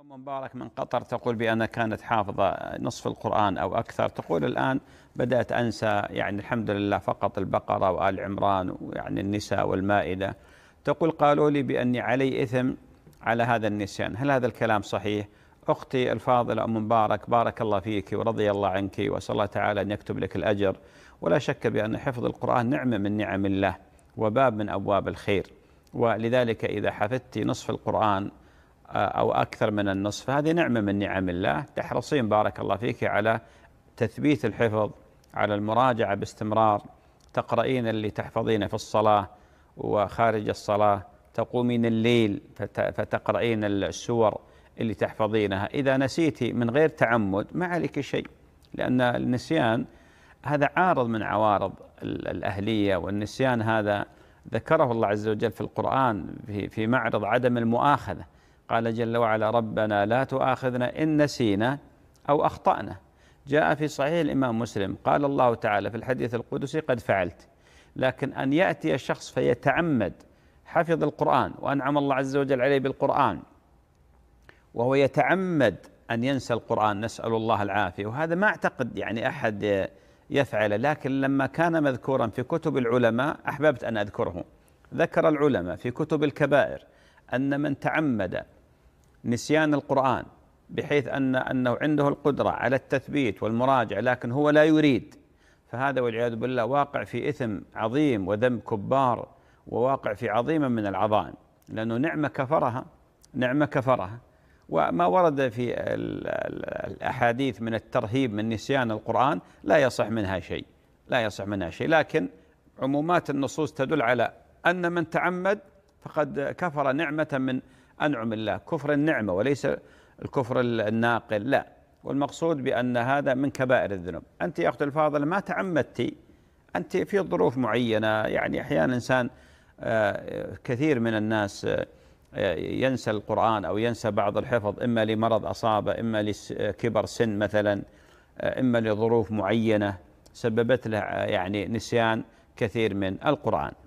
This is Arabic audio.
أم مبارك من قطر تقول بأن كانت حافظة نصف القرآن أو أكثر تقول الآن بدأت أنسى يعني الحمد لله فقط البقرة وآل عمران ويعني النساء والمائدة تقول قالوا لي بأني علي إثم على هذا النسيان هل هذا الكلام صحيح؟ أختي الفاضلة أم مبارك بارك الله فيك ورضي الله عنك وأسأل الله تعالى أن يكتب لك الأجر ولا شك بأن حفظ القرآن نعمة من نعم الله وباب من أبواب الخير ولذلك إذا حفظت نصف القرآن أو أكثر من النصف هذه نعمة من نعم الله تحرصين بارك الله فيك على تثبيت الحفظ على المراجعة باستمرار تقرأين اللي تحفظينه في الصلاة وخارج الصلاة تقومين الليل فتقرأين السور اللي تحفظينها إذا نسيتي من غير تعمد ما عليك شيء لأن النسيان هذا عارض من عوارض الأهلية والنسيان هذا ذكره الله عز وجل في القرآن في معرض عدم المؤاخذة قال جل وعلا ربنا لا تؤاخذنا إن نسينا أو أخطأنا جاء في صحيح الإمام مسلم قال الله تعالى في الحديث القدسي قد فعلت لكن أن يأتي الشخص فيتعمد حفظ القرآن وأنعم الله عز وجل عليه بالقرآن وهو يتعمد أن ينسى القرآن نسأل الله العافية وهذا ما أعتقد يعني أحد يفعله لكن لما كان مذكورا في كتب العلماء أحببت أن أذكره ذكر العلماء في كتب الكبائر أن من تعمد نسيان القرآن بحيث أن أنه عنده القدرة على التثبيت والمراجع لكن هو لا يريد فهذا والعياذ بالله واقع في إثم عظيم وذنب كبار وواقع في عظيمة من العظائم لأنه نعمة كفرها نعمة كفرها وما ورد في الأحاديث من الترهيب من نسيان القرآن لا يصح منها شيء لا يصح منها شيء لكن عمومات النصوص تدل على أن من تعمد فقد كفر نعمة من أنعم الله كفر النعمة وليس الكفر الناقل لا والمقصود بأن هذا من كبائر الذنوب أنت يا أخت الفاضلة ما تعمدت أنت في ظروف معينة يعني أحيانا إنسان آه، كثير من الناس آه، ينسى القرآن أو ينسى بعض الحفظ إما لمرض أصابه إما لكبر سن مثلا آه، إما لظروف معينة سببت له يعني نسيان كثير من القرآن